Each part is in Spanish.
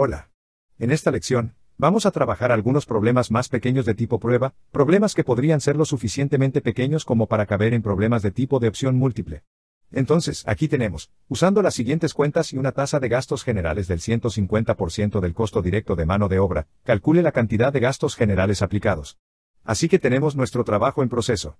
Hola. En esta lección, vamos a trabajar algunos problemas más pequeños de tipo prueba, problemas que podrían ser lo suficientemente pequeños como para caber en problemas de tipo de opción múltiple. Entonces, aquí tenemos, usando las siguientes cuentas y una tasa de gastos generales del 150% del costo directo de mano de obra, calcule la cantidad de gastos generales aplicados. Así que tenemos nuestro trabajo en proceso.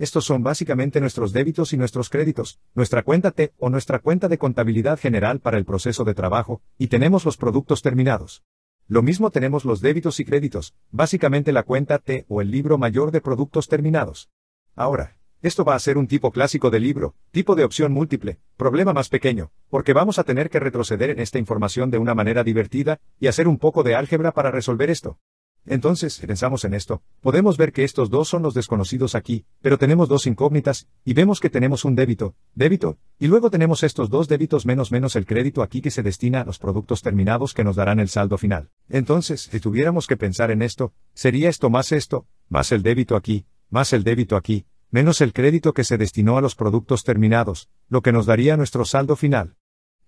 Estos son básicamente nuestros débitos y nuestros créditos, nuestra cuenta T o nuestra cuenta de contabilidad general para el proceso de trabajo, y tenemos los productos terminados. Lo mismo tenemos los débitos y créditos, básicamente la cuenta T o el libro mayor de productos terminados. Ahora, esto va a ser un tipo clásico de libro, tipo de opción múltiple, problema más pequeño, porque vamos a tener que retroceder en esta información de una manera divertida, y hacer un poco de álgebra para resolver esto. Entonces, si pensamos en esto, podemos ver que estos dos son los desconocidos aquí, pero tenemos dos incógnitas, y vemos que tenemos un débito, débito, y luego tenemos estos dos débitos menos menos el crédito aquí que se destina a los productos terminados que nos darán el saldo final. Entonces, si tuviéramos que pensar en esto, sería esto más esto, más el débito aquí, más el débito aquí, menos el crédito que se destinó a los productos terminados, lo que nos daría nuestro saldo final.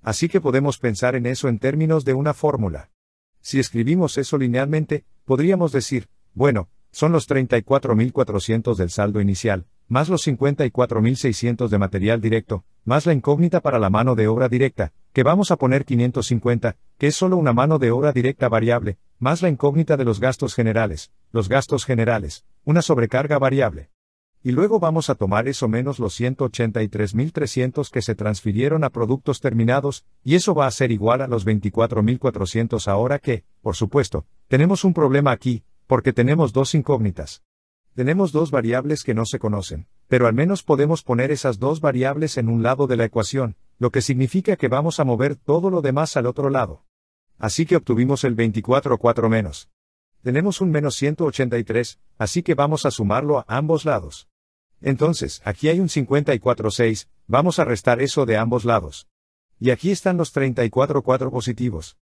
Así que podemos pensar en eso en términos de una fórmula. Si escribimos eso linealmente, podríamos decir, bueno, son los 34.400 del saldo inicial, más los 54.600 de material directo, más la incógnita para la mano de obra directa, que vamos a poner 550, que es solo una mano de obra directa variable, más la incógnita de los gastos generales, los gastos generales, una sobrecarga variable y luego vamos a tomar eso menos los 183.300 que se transfirieron a productos terminados, y eso va a ser igual a los 24.400 ahora que, por supuesto, tenemos un problema aquí, porque tenemos dos incógnitas. Tenemos dos variables que no se conocen, pero al menos podemos poner esas dos variables en un lado de la ecuación, lo que significa que vamos a mover todo lo demás al otro lado. Así que obtuvimos el 24.4 menos. Tenemos un menos 183, así que vamos a sumarlo a ambos lados. Entonces, aquí hay un 54,6, vamos a restar eso de ambos lados. Y aquí están los 34,4 positivos.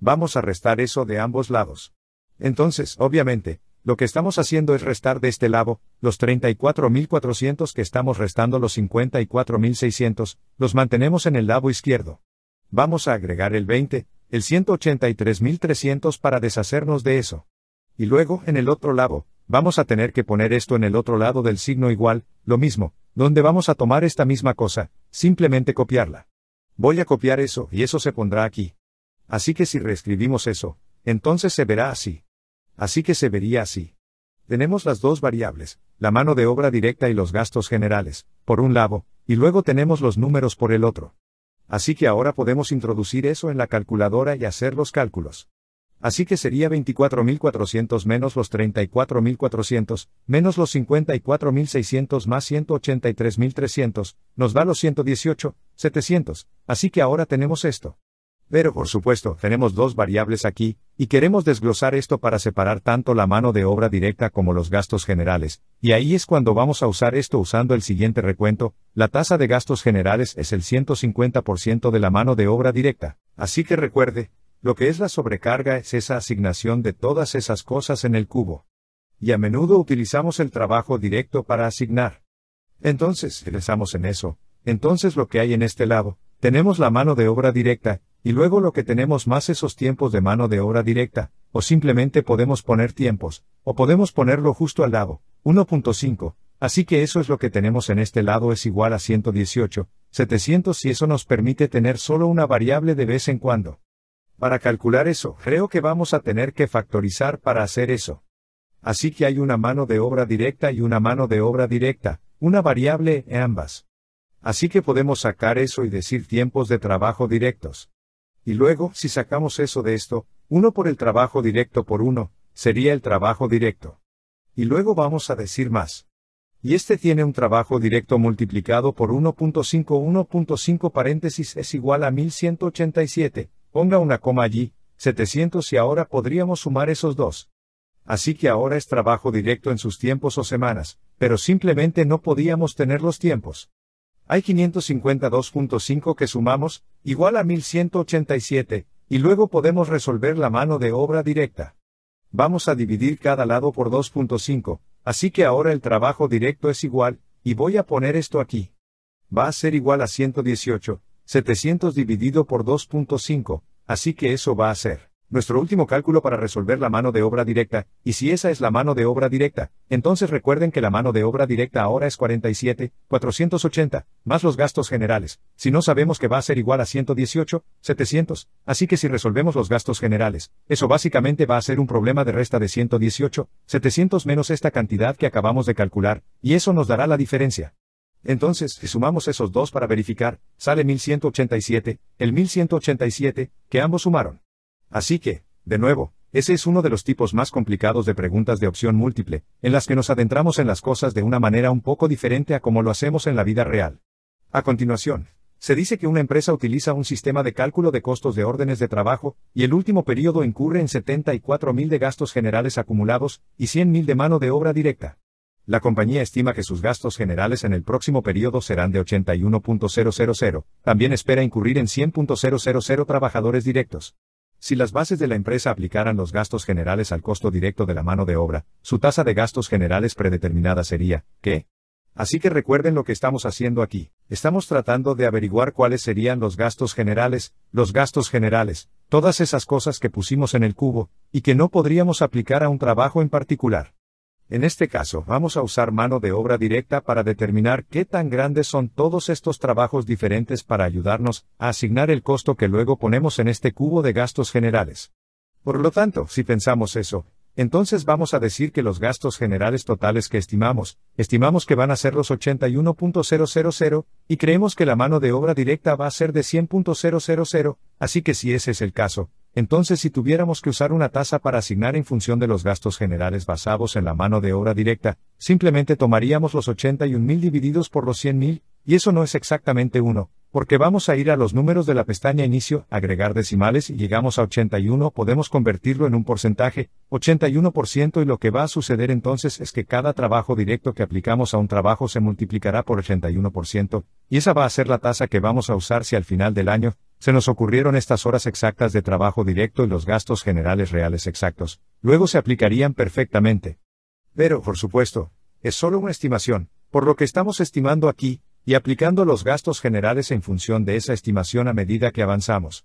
Vamos a restar eso de ambos lados. Entonces, obviamente, lo que estamos haciendo es restar de este lado, los 34.400 que estamos restando los 54.600, los mantenemos en el lado izquierdo. Vamos a agregar el 20, el 183.300 para deshacernos de eso. Y luego, en el otro lado, vamos a tener que poner esto en el otro lado del signo igual, lo mismo, donde vamos a tomar esta misma cosa, simplemente copiarla. Voy a copiar eso y eso se pondrá aquí. Así que si reescribimos eso, entonces se verá así. Así que se vería así. Tenemos las dos variables, la mano de obra directa y los gastos generales, por un lado, y luego tenemos los números por el otro. Así que ahora podemos introducir eso en la calculadora y hacer los cálculos así que sería 24.400 menos los 34.400, menos los 54.600 más 183.300, nos da los 118.700, así que ahora tenemos esto. Pero por supuesto, tenemos dos variables aquí, y queremos desglosar esto para separar tanto la mano de obra directa como los gastos generales, y ahí es cuando vamos a usar esto usando el siguiente recuento, la tasa de gastos generales es el 150% de la mano de obra directa, así que recuerde, lo que es la sobrecarga es esa asignación de todas esas cosas en el cubo. Y a menudo utilizamos el trabajo directo para asignar. Entonces, si en eso, entonces lo que hay en este lado, tenemos la mano de obra directa, y luego lo que tenemos más esos tiempos de mano de obra directa, o simplemente podemos poner tiempos, o podemos ponerlo justo al lado, 1.5, así que eso es lo que tenemos en este lado es igual a 118, 700 y eso nos permite tener solo una variable de vez en cuando. Para calcular eso, creo que vamos a tener que factorizar para hacer eso. Así que hay una mano de obra directa y una mano de obra directa, una variable, ambas. Así que podemos sacar eso y decir tiempos de trabajo directos. Y luego, si sacamos eso de esto, uno por el trabajo directo por uno, sería el trabajo directo. Y luego vamos a decir más. Y este tiene un trabajo directo multiplicado por 1.5, 1.5 paréntesis es igual a 1187, Ponga una coma allí, 700 y ahora podríamos sumar esos dos. Así que ahora es trabajo directo en sus tiempos o semanas, pero simplemente no podíamos tener los tiempos. Hay 552.5 que sumamos, igual a 1187, y luego podemos resolver la mano de obra directa. Vamos a dividir cada lado por 2.5, así que ahora el trabajo directo es igual, y voy a poner esto aquí. Va a ser igual a 118, 700 dividido por 2.5, así que eso va a ser nuestro último cálculo para resolver la mano de obra directa, y si esa es la mano de obra directa, entonces recuerden que la mano de obra directa ahora es 47, 480, más los gastos generales, si no sabemos que va a ser igual a 118, 700, así que si resolvemos los gastos generales, eso básicamente va a ser un problema de resta de 118, 700 menos esta cantidad que acabamos de calcular, y eso nos dará la diferencia. Entonces, si sumamos esos dos para verificar, sale 1187, el 1187, que ambos sumaron. Así que, de nuevo, ese es uno de los tipos más complicados de preguntas de opción múltiple, en las que nos adentramos en las cosas de una manera un poco diferente a como lo hacemos en la vida real. A continuación, se dice que una empresa utiliza un sistema de cálculo de costos de órdenes de trabajo, y el último periodo incurre en 74.000 de gastos generales acumulados, y 100.000 de mano de obra directa. La compañía estima que sus gastos generales en el próximo periodo serán de 81.000, también espera incurrir en 100.000 trabajadores directos. Si las bases de la empresa aplicaran los gastos generales al costo directo de la mano de obra, su tasa de gastos generales predeterminada sería, ¿qué? Así que recuerden lo que estamos haciendo aquí. Estamos tratando de averiguar cuáles serían los gastos generales, los gastos generales, todas esas cosas que pusimos en el cubo, y que no podríamos aplicar a un trabajo en particular. En este caso, vamos a usar mano de obra directa para determinar qué tan grandes son todos estos trabajos diferentes para ayudarnos a asignar el costo que luego ponemos en este cubo de gastos generales. Por lo tanto, si pensamos eso, entonces vamos a decir que los gastos generales totales que estimamos, estimamos que van a ser los 81.000 y creemos que la mano de obra directa va a ser de 100.000, así que si ese es el caso, entonces si tuviéramos que usar una tasa para asignar en función de los gastos generales basados en la mano de obra directa, simplemente tomaríamos los 81.000 divididos por los 100.000, y eso no es exactamente 1, porque vamos a ir a los números de la pestaña inicio, agregar decimales y llegamos a 81, podemos convertirlo en un porcentaje, 81% y lo que va a suceder entonces es que cada trabajo directo que aplicamos a un trabajo se multiplicará por 81%, y esa va a ser la tasa que vamos a usar si al final del año, se nos ocurrieron estas horas exactas de trabajo directo y los gastos generales reales exactos, luego se aplicarían perfectamente. Pero, por supuesto, es solo una estimación, por lo que estamos estimando aquí, y aplicando los gastos generales en función de esa estimación a medida que avanzamos.